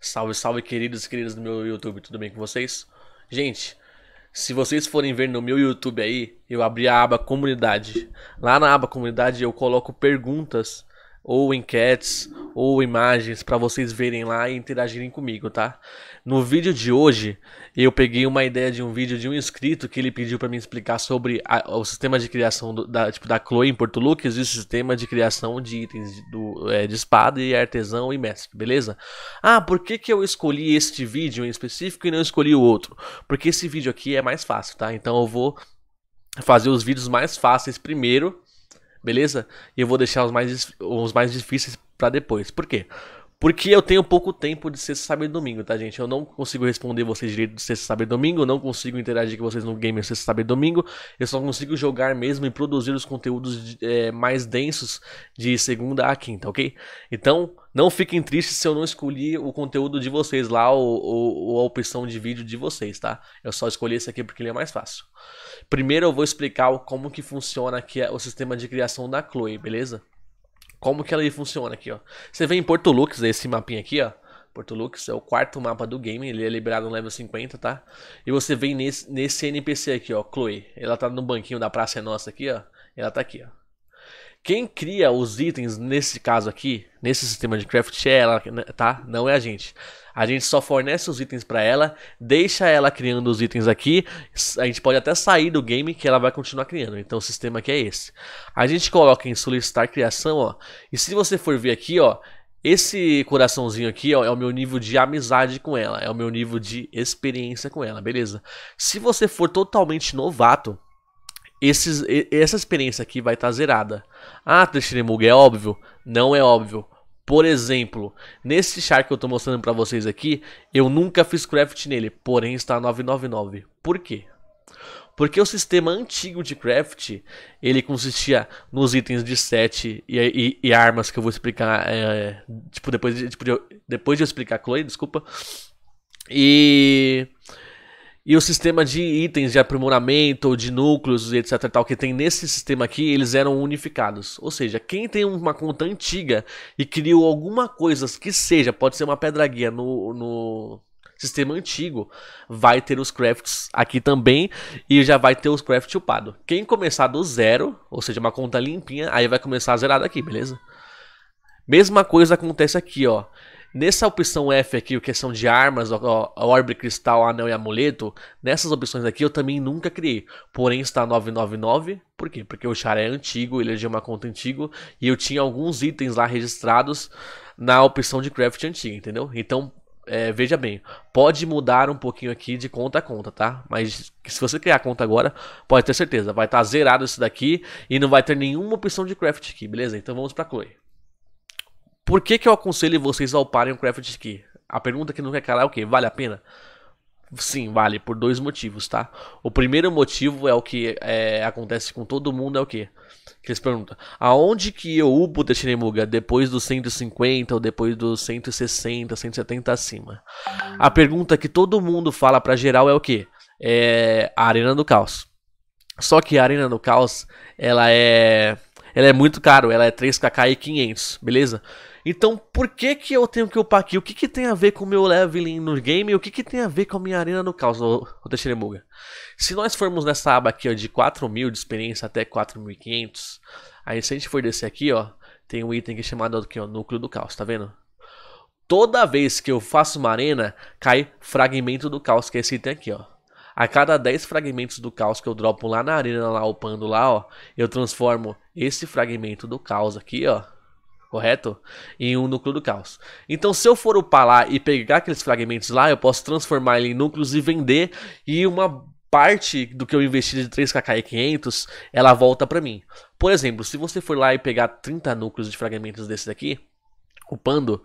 Salve, salve, queridos e queridas do meu YouTube, tudo bem com vocês? Gente, se vocês forem ver no meu YouTube aí, eu abri a aba comunidade. Lá na aba comunidade eu coloco perguntas ou enquetes ou imagens para vocês verem lá e interagirem comigo, tá? No vídeo de hoje, eu peguei uma ideia de um vídeo de um inscrito que ele pediu para me explicar sobre a, o sistema de criação do, da, tipo, da Chloe em Porto Lucas e o sistema de criação de itens de, do, é, de espada e artesão e mestre, beleza? Ah, por que, que eu escolhi este vídeo em específico e não escolhi o outro? Porque esse vídeo aqui é mais fácil, tá? Então eu vou fazer os vídeos mais fáceis primeiro beleza? E eu vou deixar os mais, os mais difíceis para depois. Por quê? Porque eu tenho pouco tempo de sexta, sábado e domingo, tá, gente? Eu não consigo responder vocês direito de sexta, sábado e domingo, eu não consigo interagir com vocês no game sexta, sábado e domingo, eu só consigo jogar mesmo e produzir os conteúdos é, mais densos de segunda a quinta, ok? Então, não fiquem tristes se eu não escolhi o conteúdo de vocês lá ou, ou, ou a opção de vídeo de vocês, tá? Eu só escolhi esse aqui porque ele é mais fácil. Primeiro eu vou explicar como que funciona aqui o sistema de criação da Chloe, beleza? Como que ela funciona aqui, ó. Você vem em Porto Lux, esse mapinha aqui, ó. Porto Lux é o quarto mapa do game, ele é liberado no level 50, tá? E você vem nesse, nesse NPC aqui, ó, Chloe. Ela tá no banquinho da Praça é Nossa aqui, ó. Ela tá aqui, ó. Quem cria os itens nesse caso aqui, nesse sistema de craft, é ela, né, tá? Não é a gente. A gente só fornece os itens para ela, deixa ela criando os itens aqui. A gente pode até sair do game que ela vai continuar criando. Então o sistema aqui é esse. A gente coloca em solicitar criação, ó. E se você for ver aqui, ó, esse coraçãozinho aqui ó, é o meu nível de amizade com ela, é o meu nível de experiência com ela, beleza? Se você for totalmente novato, esses, essa experiência aqui vai estar tá zerada. Ah, Tristinimug, é óbvio? Não é óbvio. Por exemplo, nesse char que eu estou mostrando para vocês aqui, eu nunca fiz craft nele, porém está 999. Por quê? Porque o sistema antigo de craft, ele consistia nos itens de set e, e, e armas que eu vou explicar, é, tipo, depois de, tipo, de, depois de eu explicar a Chloe, desculpa. E e o sistema de itens de aprimoramento, de núcleos, etc. tal, que tem nesse sistema aqui, eles eram unificados. Ou seja, quem tem uma conta antiga e criou alguma coisa que seja, pode ser uma pedra guia no, no sistema antigo, vai ter os crafts aqui também e já vai ter os crafts upado. Quem começar do zero, ou seja, uma conta limpinha, aí vai começar zerado aqui, beleza? Mesma coisa acontece aqui, ó. Nessa opção F aqui, o questão de armas, ó, orbe, cristal, anel e amuleto, nessas opções aqui eu também nunca criei. Porém está 999, por quê? Porque o char é antigo, ele é de uma conta antiga e eu tinha alguns itens lá registrados na opção de craft antiga, entendeu? Então, é, veja bem, pode mudar um pouquinho aqui de conta a conta, tá? Mas se você criar a conta agora, pode ter certeza, vai estar tá zerado isso daqui e não vai ter nenhuma opção de craft aqui, beleza? Então vamos para Chloe. Por que, que eu aconselho vocês a uparem o Craft Key? A pergunta que não quer calar é o que? Vale a pena? Sim, vale, por dois motivos, tá? O primeiro motivo é o que é, acontece com todo mundo, é o que? Que eles perguntam, aonde que eu upo da Shinemuga? Depois dos 150 ou depois dos 160, 170 acima? A pergunta que todo mundo fala pra geral é o que? É a Arena do Caos. Só que a Arena do Caos, ela é... Ela é muito caro, ela é 3kk e 500, beleza? Então, por que que eu tenho que upar aqui? O que que tem a ver com o meu leveling no game? O que que tem a ver com a minha arena no caos, o Teixeira Se nós formos nessa aba aqui, ó, de 4.000 de experiência até 4.500, aí se a gente for descer aqui, ó, tem um item que é chamado aqui, ó, núcleo do caos, tá vendo? Toda vez que eu faço uma arena, cai fragmento do caos, que é esse item aqui, ó. A cada 10 fragmentos do caos que eu dropo lá na arena, lá upando lá, ó, eu transformo esse fragmento do caos aqui, ó, correto? Em um núcleo do caos. Então, se eu for upar lá e pegar aqueles fragmentos lá, eu posso transformar ele em núcleos e vender, e uma parte do que eu investi de 3kk e 500, ela volta para mim. Por exemplo, se você for lá e pegar 30 núcleos de fragmentos desse daqui, ocupando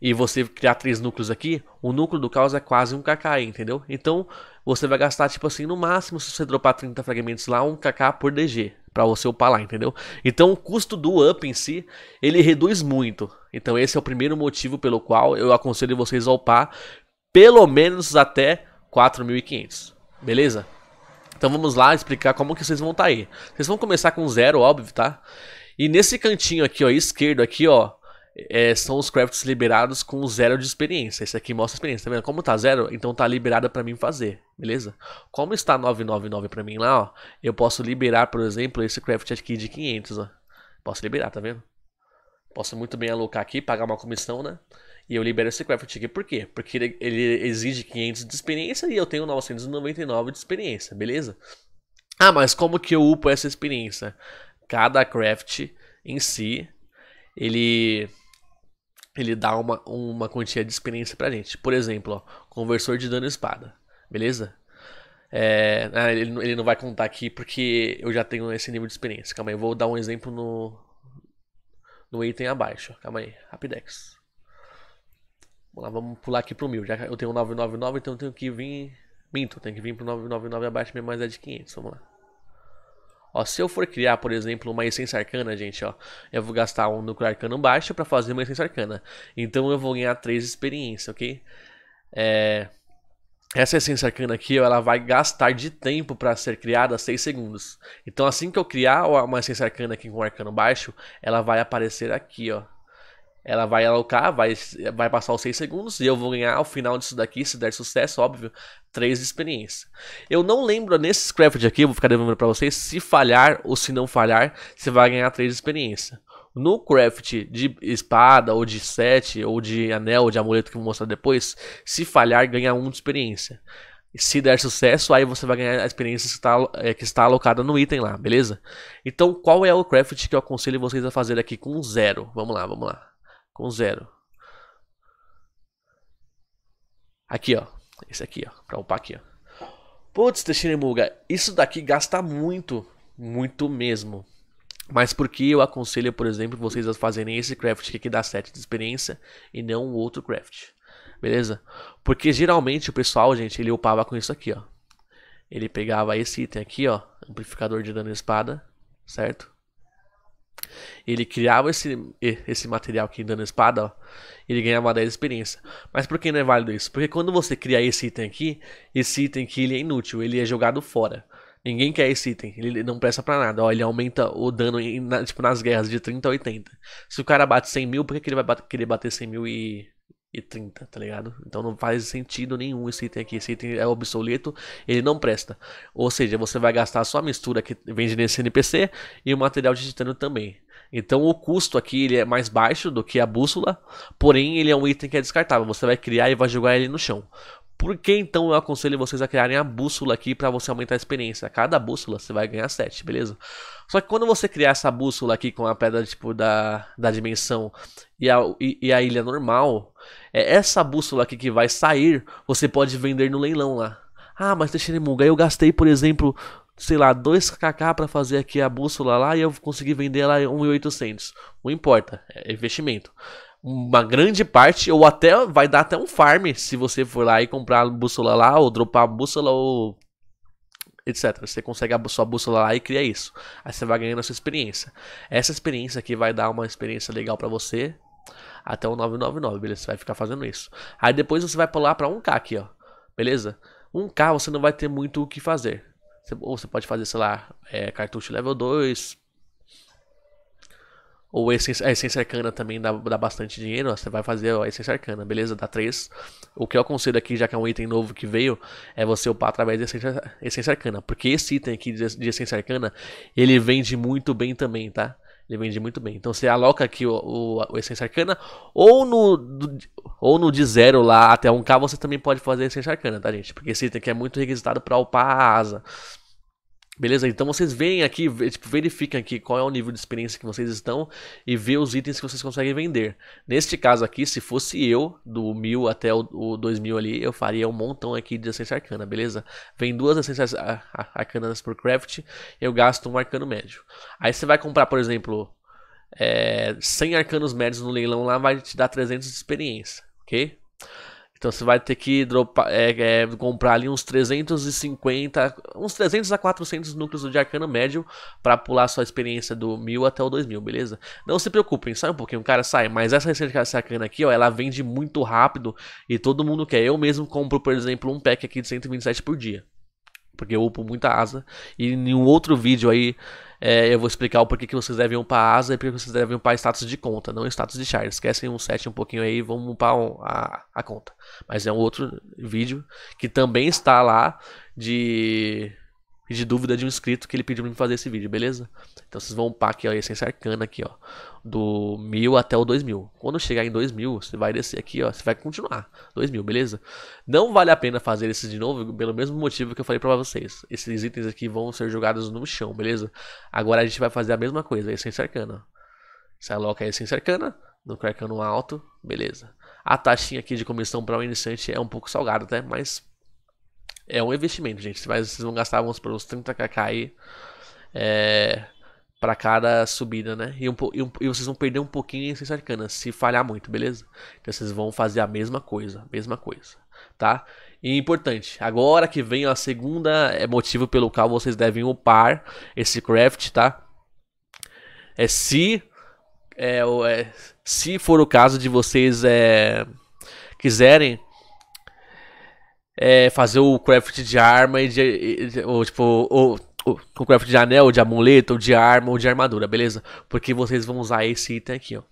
e você criar três núcleos aqui, o núcleo do caos é quase um kk, entendeu? Então você vai gastar, tipo assim, no máximo, se você dropar 30 fragmentos lá, um kk por DG, para você upar lá, entendeu? Então o custo do up em si, ele reduz muito. Então esse é o primeiro motivo pelo qual eu aconselho vocês a upar pelo menos até 4.500, beleza? Então vamos lá explicar como que vocês vão estar tá aí. Vocês vão começar com zero, óbvio, tá? E nesse cantinho aqui, ó, esquerdo aqui, ó, é, são os crafts liberados com zero de experiência. Esse aqui mostra a experiência, tá vendo? Como tá zero, então tá liberada para mim fazer, beleza? Como está 999 para mim lá, ó, eu posso liberar, por exemplo, esse craft aqui de 500, ó. Posso liberar, tá vendo? Posso muito bem alocar aqui, pagar uma comissão, né? E eu libero esse craft aqui, por quê? Porque ele, ele exige 500 de experiência e eu tenho 999 de experiência, beleza? Ah, mas como que eu upo essa experiência? Cada craft em si, ele ele dá uma, uma quantia de experiência pra gente. Por exemplo, ó, conversor de dano espada, beleza? É, ah, ele, ele, não vai contar aqui porque eu já tenho esse nível de experiência. Calma aí, eu vou dar um exemplo no, no item abaixo. Calma aí, Rapidex. Vamos lá, vamos pular aqui pro 1000. Já eu tenho 999, então eu tenho que vir... Minto, eu tenho que vir pro 999 abaixo mesmo, mas é de 500. Vamos lá. Ó, se eu for criar, por exemplo, uma essência arcana, gente, ó, eu vou gastar um núcleo arcano baixo para fazer uma essência arcana. Então eu vou ganhar 3 experiência, ok? É... Essa essência arcana aqui, ela vai gastar de tempo para ser criada 6 segundos. Então assim que eu criar uma essência arcana aqui com um arcano baixo, ela vai aparecer aqui, ó ela vai alocar, vai, vai passar os 6 segundos e eu vou ganhar ao final disso daqui, se der sucesso, óbvio, 3 experiência Eu não lembro nesse Scraft aqui, eu vou ficar devolvendo para vocês, se falhar ou se não falhar, você vai ganhar 3 experiência No craft de espada, ou de set, ou de anel, ou de amuleto que eu vou mostrar depois, se falhar, ganha 1 de experiência. Se der sucesso, aí você vai ganhar a experiência que está, é, que está alocada no item lá, beleza? Então, qual é o craft que eu aconselho vocês a fazer aqui com zero? Vamos lá, vamos lá com zero. Aqui, ó. Esse aqui, ó. Pra upar aqui, ó. Putz, Teixeira isso daqui gasta muito. Muito mesmo. Mas por que eu aconselho, por exemplo, vocês a fazerem esse craft aqui que dá 7 de experiência e não o outro craft? Beleza? Porque geralmente o pessoal, gente, ele upava com isso aqui, ó. Ele pegava esse item aqui, ó. Amplificador de dano e espada, certo? Ele criava esse, esse material aqui dando espada, ó, ele ganhava 10 experiência. Mas por que não é válido isso? Porque quando você cria esse item aqui, esse item aqui ele é inútil, ele é jogado fora. Ninguém quer esse item, ele não presta pra nada. Ó, ele aumenta o dano em, na, tipo, nas guerras de 30 a 80. Se o cara bate 100 mil, por que, que ele vai bater, querer bater 100 mil e e 30, tá ligado? Então não faz sentido nenhum esse item aqui. Esse item é obsoleto, ele não presta. Ou seja, você vai gastar só a mistura que vende nesse NPC e o material de titânio também. Então o custo aqui ele é mais baixo do que a bússola, porém ele é um item que é descartável. Você vai criar e vai jogar ele no chão. Por que então eu aconselho vocês a criarem a bússola aqui para você aumentar a experiência? Cada bússola você vai ganhar 7, beleza? Só que quando você criar essa bússola aqui com a pedra tipo da, da dimensão e a, e, e a ilha normal, é essa bússola aqui que vai sair, você pode vender no leilão lá. Ah, mas deixa Muga, eu gastei, por exemplo, sei lá, 2kk para fazer aqui a bússola lá e eu consegui vender ela 1.800. Não importa, é investimento uma grande parte, ou até vai dar até um farm se você for lá e comprar a bússola lá, ou dropar a bússola, ou etc. Você consegue a sua bússola lá e cria isso. Aí você vai ganhando a sua experiência. Essa experiência aqui vai dar uma experiência legal para você até o 999, beleza? Você vai ficar fazendo isso. Aí depois você vai pular para 1k aqui, ó. Beleza? 1k você não vai ter muito o que fazer. ou você pode fazer, sei lá, é, cartucho level 2, ou a essência, a essência arcana também dá, dá bastante dinheiro. você vai fazer a essência arcana, beleza? Dá 3. O que eu aconselho aqui, já que é um item novo que veio, é você upar através da essência, essência arcana. Porque esse item aqui de, essência arcana, ele vende muito bem também, tá? Ele vende muito bem. Então você aloca aqui o, o, o Essência Arcana. Ou no, do, ou no de zero lá até 1k você também pode fazer a Essência Arcana, tá, gente? Porque esse item aqui é muito requisitado para upar a asa. Beleza? Então vocês veem aqui, tipo, verificam aqui qual é o nível de experiência que vocês estão e vê os itens que vocês conseguem vender. Neste caso aqui, se fosse eu, do 1000 até o, o 2000 ali, eu faria um montão aqui de essência arcana, beleza? Vem duas essências arcanas por craft, eu gasto um arcano médio. Aí você vai comprar, por exemplo, é, eh, 100 arcanos médios no leilão lá, vai te dar 300 de experiência, ok? Então você vai ter que dropar, é, é, comprar ali uns 350, uns 300 a 400 núcleos de arcano médio para pular sua experiência do 1000 até o 2000, beleza? Não se preocupem, sai um pouquinho, o cara, sai. Mas essa receita de arcana aqui, ó, ela vende muito rápido e todo mundo quer. Eu mesmo compro, por exemplo, um pack aqui de 127 por dia porque eu upo muita asa. E em um outro vídeo aí é, eu vou explicar o porquê que vocês devem upar asa e porquê que vocês devem upar status de conta, não status de char. Esquecem um set um pouquinho aí e vamos upar um, a, a conta. Mas é um outro vídeo que também está lá de de dúvida de um inscrito que ele pediu pra mim fazer esse vídeo, beleza? Então vocês vão upar aqui, ó, a essência arcana aqui, ó, do 1000 até o 2000. Quando chegar em 2000, você vai descer aqui, ó, você vai continuar, 2000, beleza? Não vale a pena fazer esses de novo, pelo mesmo motivo que eu falei pra vocês. Esses itens aqui vão ser jogados no chão, beleza? Agora a gente vai fazer a mesma coisa, a essência arcana. Você aloca a essência arcana, no arcano alto, beleza. A taxinha aqui de comissão para o um iniciante é um pouco salgada, até, tá? mas é um investimento, gente. Vocês vão gastar, vamos uns 30kk aí. É, para cada subida, né? E, um, e, um, e, vocês vão perder um pouquinho em essência arcana, se falhar muito, beleza? Então vocês vão fazer a mesma coisa, mesma coisa, tá? E importante, agora que vem a segunda é motivo pelo qual vocês devem upar esse craft, tá? É se é, é se for o caso de vocês é, quiserem é, fazer o craft de arma e de. de ou, tipo, o craft de anel, de amuleto, ou de arma, ou de armadura, beleza? Porque vocês vão usar esse item aqui, ó.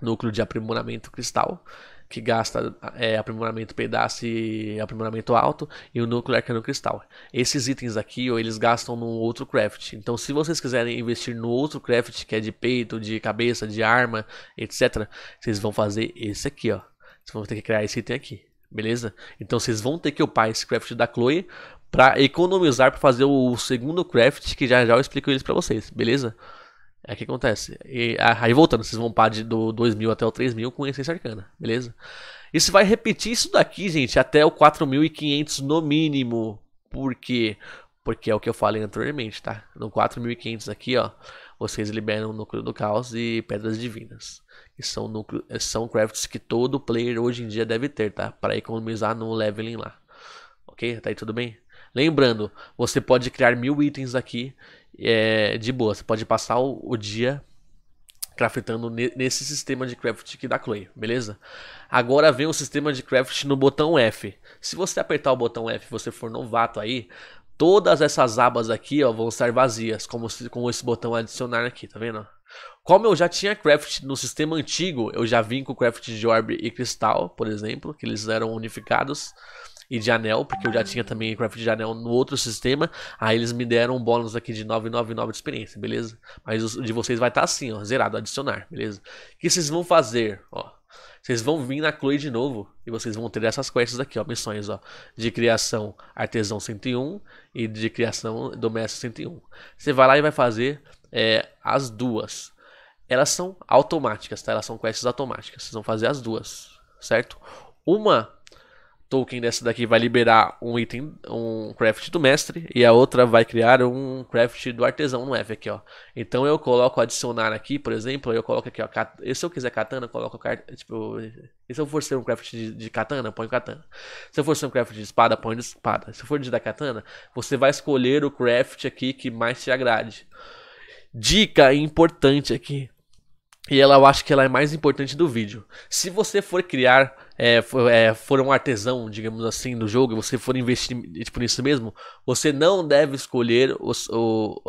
Núcleo de aprimoramento cristal que gasta é, aprimoramento pedaço e aprimoramento alto, e o núcleo arcano cristal. Esses itens aqui, ó, eles gastam no outro craft. Então, se vocês quiserem investir no outro craft, que é de peito, de cabeça, de arma, etc., vocês vão fazer esse aqui, ó. Vocês vão ter que criar esse item aqui beleza? Então vocês vão ter que upar esse craft da Chloe para economizar para fazer o segundo craft que já já eu explico eles para vocês, beleza? É o que acontece. E, aí voltando, vocês vão upar de do 2000 até o 3000 com essência arcana, beleza? E você vai repetir isso daqui, gente, até o 4500 no mínimo. Por quê? Porque é o que eu falei anteriormente, tá? No 4500 aqui, ó, vocês liberam o núcleo do caos e pedras divinas. Que são, núcleo, eh, são crafts que todo player hoje em dia deve ter, tá? Para economizar no leveling lá. Ok? Tá aí tudo bem? Lembrando, você pode criar mil itens aqui é, de boa. Você pode passar o, o dia craftando nesse sistema de craft aqui da Clay, beleza? Agora vem o sistema de craft no botão F. Se você apertar o botão F e você for novato aí, Todas essas abas aqui ó, vão estar vazias, como se, com esse botão adicionar aqui, tá vendo? Como eu já tinha craft no sistema antigo, eu já vim com craft de orb e cristal, por exemplo, que eles eram unificados, e de anel, porque eu já tinha também craft de anel no outro sistema, aí eles me deram um bônus aqui de 999 de experiência, beleza? Mas o de vocês vai estar tá assim, ó, zerado, adicionar, beleza? O que vocês vão fazer, ó? Vocês vão vir na Chloe de novo e vocês vão ter essas quests aqui, ó, missões, ó, de criação artesão 101 e de criação doméstico 101. Você vai lá e vai fazer é, as duas. Elas são automáticas, tá? Elas são quests automáticas. Vocês vão fazer as duas, certo? Uma token dessa daqui vai liberar um item, um craft do mestre, e a outra vai criar um craft do artesão no F aqui, ó. Então eu coloco adicionar aqui, por exemplo, eu coloco aqui, ó, kat... se eu quiser katana, eu coloco, tipo, e se eu for ser um craft de, de katana, põe katana. Se eu for ser um craft de espada, põe de espada. Se eu for de da katana, você vai escolher o craft aqui que mais te agrade. Dica importante aqui, e ela eu acho que ela é mais importante do vídeo. Se você for criar é, for, é, for um artesão, digamos assim, do jogo, e você for investir tipo, nisso mesmo, você não deve escolher o,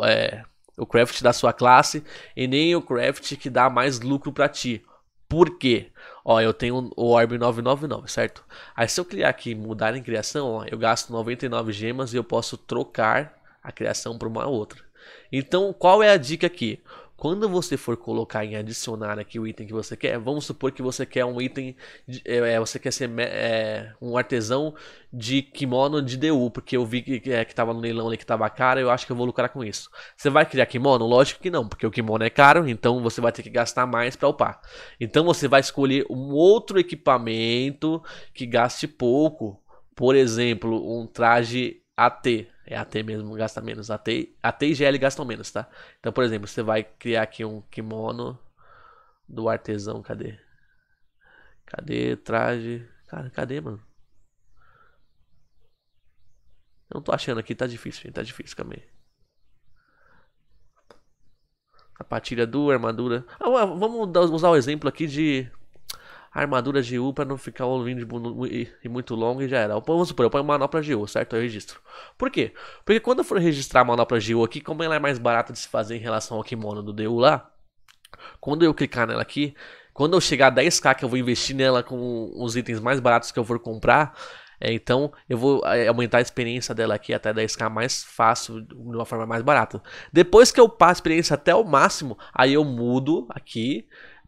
é, o craft da sua classe e nem o craft que dá mais lucro para ti. Por quê? Ó, eu tenho o Orb 999, certo? Aí se eu criar aqui mudar em criação, ó, eu gasto 99 gemas e eu posso trocar a criação por uma outra. Então, qual é a dica aqui? Quando você for colocar em adicionar aqui o item que você quer, vamos supor que você quer um item, de, é, é você quer ser é, um artesão de kimono de DU, porque eu vi que é, estava no leilão ali que estava caro, eu acho que eu vou lucrar com isso. Você vai criar kimono? Lógico que não, porque o kimono é caro, então você vai ter que gastar mais para upar. Então você vai escolher um outro equipamento que gaste pouco, por exemplo, um traje AT, é AT mesmo, gasta menos. AT, AT e GL gastam menos, tá? Então, por exemplo, você vai criar aqui um kimono do artesão. Cadê? Cadê traje? Cara, cadê, mano? Eu não tô achando aqui, tá difícil, gente. Tá difícil, também. Sapatilha do armadura. Ah, vamos usar o exemplo aqui de armadura de U para não ficar ouvindo e muito longo e já era. Vamos supor, eu ponho manopla de U, certo? Eu registro. Por quê? Porque quando eu for registrar a manopla de U aqui, como ela é mais barata de se fazer em relação ao kimono do DU lá, quando eu clicar nela aqui, quando eu chegar a 10k que eu vou investir nela com os itens mais baratos que eu for comprar, é, então eu vou é, aumentar a experiência dela aqui até 10k mais fácil, de uma forma mais barata. Depois que eu passo a experiência até o máximo, aí eu mudo aqui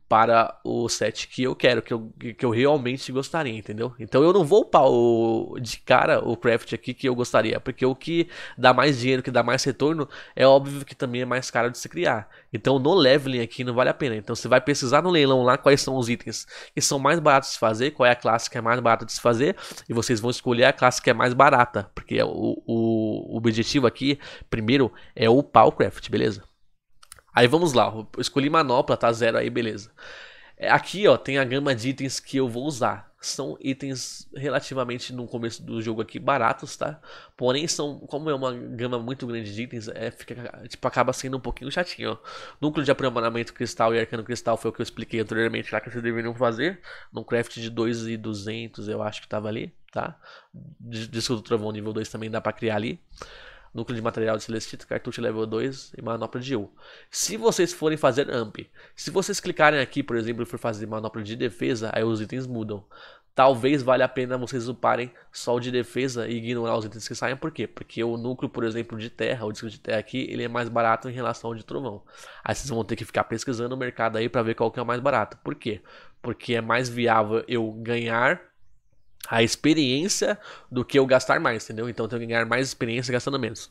para o set que eu quero, que eu, que eu realmente gostaria, entendeu? Então eu não vou upar o, de cara o craft aqui que eu gostaria, porque o que dá mais dinheiro, que dá mais retorno, é óbvio que também é mais caro de se criar. Então no leveling aqui não vale a pena. Então você vai precisar no leilão lá quais são os itens que são mais baratos de se fazer, qual é a classe que é mais barata de se fazer, e vocês vão escolher a classe que é mais barata, porque é o, o, o objetivo aqui, primeiro, é upar o craft, beleza? Aí vamos lá, eu escolhi manopla, tá zero aí, beleza. É, aqui, ó, tem a gama de itens que eu vou usar. São itens relativamente, no começo do jogo aqui, baratos, tá? Porém, são, como é uma gama muito grande de itens, é, fica, tipo, acaba sendo um pouquinho chatinho, ó. Núcleo de aprimoramento cristal e arcano cristal foi o que eu expliquei anteriormente lá que vocês deveriam fazer. Num craft de 2,200, eu acho que tava ali, tá? Disco do trovão nível 2 também dá pra criar ali núcleo de material de Celestito, cartucho level 2 e manopla de u Se vocês forem fazer AMP, se vocês clicarem aqui, por exemplo, e for fazer manopla de defesa, aí os itens mudam. Talvez valha a pena vocês uparem só o de defesa e ignorar os itens que saem, por quê? Porque o núcleo, por exemplo, de terra, o disco de terra aqui, ele é mais barato em relação ao de trovão. Aí vocês vão ter que ficar pesquisando o mercado aí para ver qual que é o mais barato. Por quê? Porque é mais viável eu ganhar a experiência do que eu gastar mais, entendeu? Então eu tenho que ganhar mais experiência gastando menos.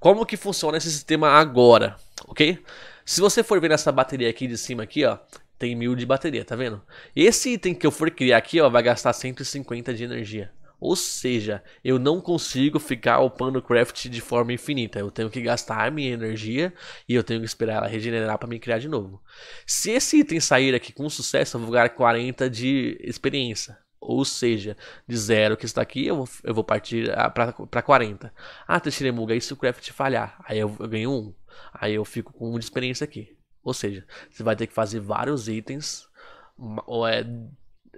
Como que funciona esse sistema agora, ok? Se você for ver nessa bateria aqui de cima aqui, ó, tem mil de bateria, tá vendo? Esse item que eu for criar aqui, ó, vai gastar 150 de energia. Ou seja, eu não consigo ficar upando craft de forma infinita. Eu tenho que gastar a minha energia e eu tenho que esperar ela regenerar para me criar de novo. Se esse item sair aqui com sucesso, eu vou ganhar 40 de experiência. Ou seja, de 0 que está aqui, eu vou, eu vou partir ah, para 40. Ah, Teixeira e se o craft falhar, aí eu, eu ganho 1. Um. Aí eu fico com 1 um de experiência aqui. Ou seja, você vai ter que fazer vários itens ou é,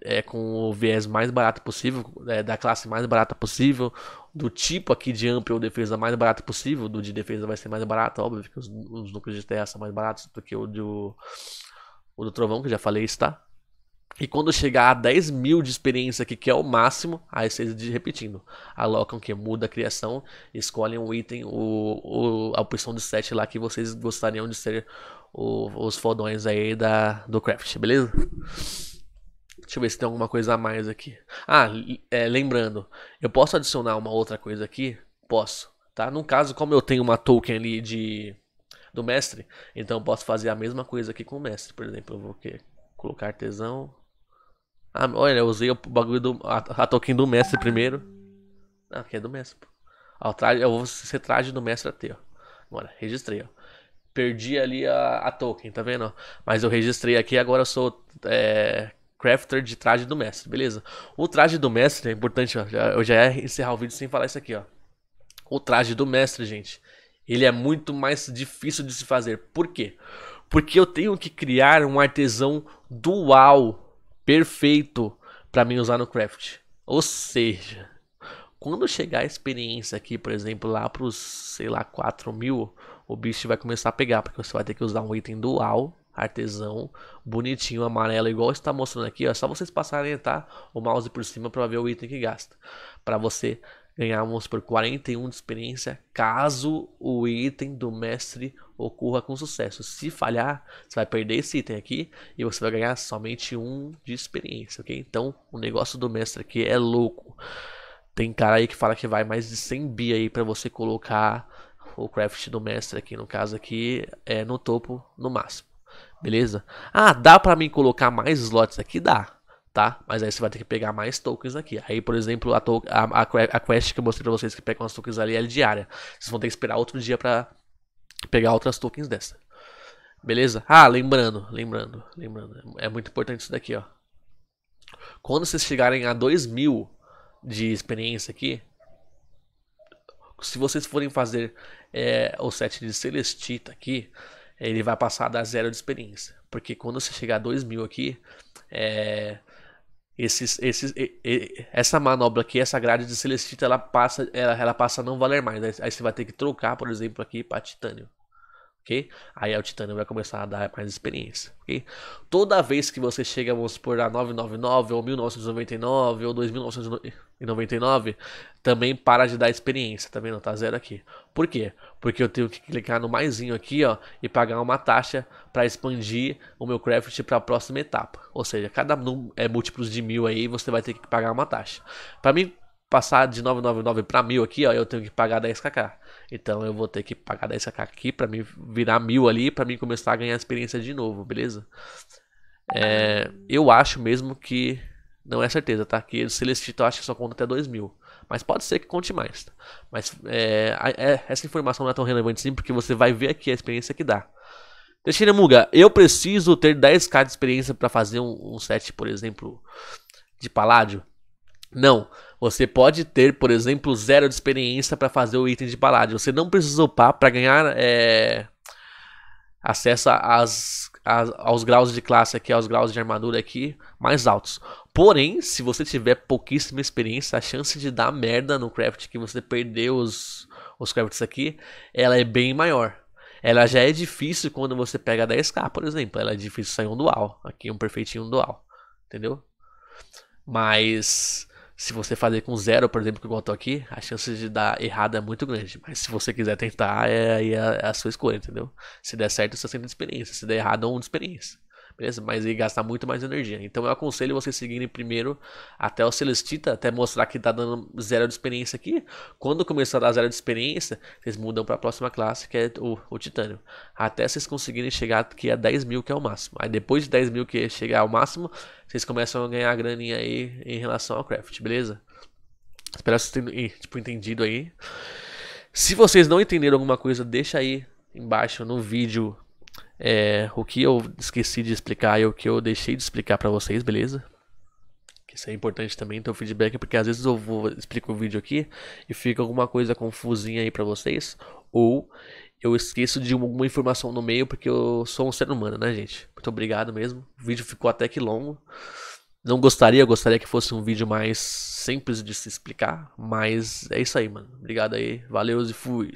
é, com o viés mais barato possível, é, da classe mais barata possível, do tipo aqui de âmpio ou defesa mais barato possível, do de defesa vai ser mais barato, óbvio que os, os núcleos de terra são mais baratos do que o do, o do trovão, que já falei está. E quando chegar a 10 mil de experiência aqui, que é o máximo, aí vocês repetindo. Alocam que muda a criação, escolhem um item, o, o, a opção de set lá que vocês gostariam de ser o, os fodões aí da, do craft, beleza? Deixa eu ver se tem alguma coisa a mais aqui. Ah, é, lembrando, eu posso adicionar uma outra coisa aqui? Posso, tá? No caso, como eu tenho uma token ali de do mestre, então eu posso fazer a mesma coisa aqui com o mestre, por exemplo, eu vou colocar artesão, ah, olha, eu usei o bagulho do. A, a toquinha do mestre primeiro. Ah, é do mestre, pô. Ah, traje, eu vou ser traje do mestre até, ó. registrei, ó. Perdi ali a, a token, tá vendo? Mas eu registrei aqui agora eu sou é, crafter de traje do mestre, beleza? O traje do mestre é importante, ó. Já, eu já ia encerrar o vídeo sem falar isso aqui, ó. O traje do mestre, gente. Ele é muito mais difícil de se fazer. Por quê? Porque eu tenho que criar um artesão dual perfeito para mim usar no craft. Ou seja, quando chegar a experiência aqui, por exemplo, lá para os, sei lá, 4 mil, o bicho vai começar a pegar, porque você vai ter que usar um item dual, artesão, bonitinho, amarelo, igual está mostrando aqui, ó, é só vocês passarem tá, o mouse por cima para ver o item que gasta, para você ganhamos por 41 de experiência, caso o item do mestre ocorra com sucesso. Se falhar, você vai perder esse item aqui e você vai ganhar somente um de experiência, ok? Então, o negócio do mestre aqui é louco. Tem cara aí que fala que vai mais de 100 bi aí para você colocar o craft do mestre aqui, no caso aqui, é no topo, no máximo. Beleza? Ah, dá para mim colocar mais slots aqui? Dá tá? Mas aí você vai ter que pegar mais tokens aqui. Aí, por exemplo, a, a, a quest que eu mostrei pra vocês que pega umas tokens ali é diária. Vocês vão ter que esperar outro dia pra pegar outras tokens dessa. Beleza? Ah, lembrando, lembrando, lembrando. É muito importante isso daqui, ó. Quando vocês chegarem a 2 mil de experiência aqui, se vocês forem fazer é, o set de Celestita aqui, ele vai passar a dar zero de experiência. Porque quando você chegar a 2 mil aqui, é, esses, esses, e, e, essa manobra aqui, essa grade de Celestita, ela passa, ela, ela passa a não valer mais. Aí, aí você vai ter que trocar, por exemplo, aqui para Titânio ok? Aí o titânio vai começar a dar mais experiência, ok? Toda vez que você chega, vamos supor, a 999 ou 1999 ou 2999, também para de dar experiência, tá vendo? Tá zero aqui. Por quê? Porque eu tenho que clicar no maisinho aqui, ó, e pagar uma taxa para expandir o meu craft para a próxima etapa. Ou seja, cada é múltiplos de mil aí, você vai ter que pagar uma taxa. Para mim passar de 999 para 1000 aqui, ó, eu tenho que pagar 10kk. Então eu vou ter que pagar 10k aqui para me virar mil ali, para mim começar a ganhar experiência de novo, beleza? É, eu acho mesmo que. Não é certeza, tá? Que o Celestito acho que só conta até 2 mil. Mas pode ser que conte mais. Tá? Mas é, é, essa informação não é tão relevante sim, porque você vai ver aqui a experiência que dá. Teixeira Muga, eu preciso ter 10k de experiência para fazer um, um set, por exemplo, de paládio? Não. Você pode ter, por exemplo, zero de experiência para fazer o item de paládio. Você não precisa upar para ganhar é, acesso às, às, aos graus de classe aqui, aos graus de armadura aqui mais altos. Porém, se você tiver pouquíssima experiência, a chance de dar merda no craft que você perder os, os crafts aqui, ela é bem maior. Ela já é difícil quando você pega 10k, por exemplo. Ela é difícil sair um dual. Aqui é um perfeitinho dual. Entendeu? Mas se você fazer com zero, por exemplo, que eu estou aqui, a chance de dar errado é muito grande. Mas se você quiser tentar, é, a, é a sua escolha, entendeu? Se der certo, você tem tá experiência. Se der errado, é um de experiência beleza? Mas aí gastar muito mais energia. Então eu aconselho vocês seguirem primeiro até o Celestita, até mostrar que tá dando zero de experiência aqui. Quando começar a dar zero de experiência, vocês mudam para a próxima classe, que é o, o Titânio. Até vocês conseguirem chegar aqui a 10 mil, que é o máximo. Aí depois de 10 mil que chegar ao máximo, vocês começam a ganhar graninha aí em relação ao craft, beleza? Espero que vocês tenham tipo, entendido aí. Se vocês não entenderam alguma coisa, deixa aí embaixo no vídeo é, o que eu esqueci de explicar e o que eu deixei de explicar para vocês, beleza? Isso é importante também ter o feedback, porque às vezes eu vou explico o vídeo aqui e fica alguma coisa confusinha aí para vocês, ou eu esqueço de alguma informação no meio porque eu sou um ser humano, né, gente? Muito obrigado mesmo. O vídeo ficou até que longo. Não gostaria, gostaria que fosse um vídeo mais simples de se explicar, mas é isso aí, mano. Obrigado aí. Valeu e fui.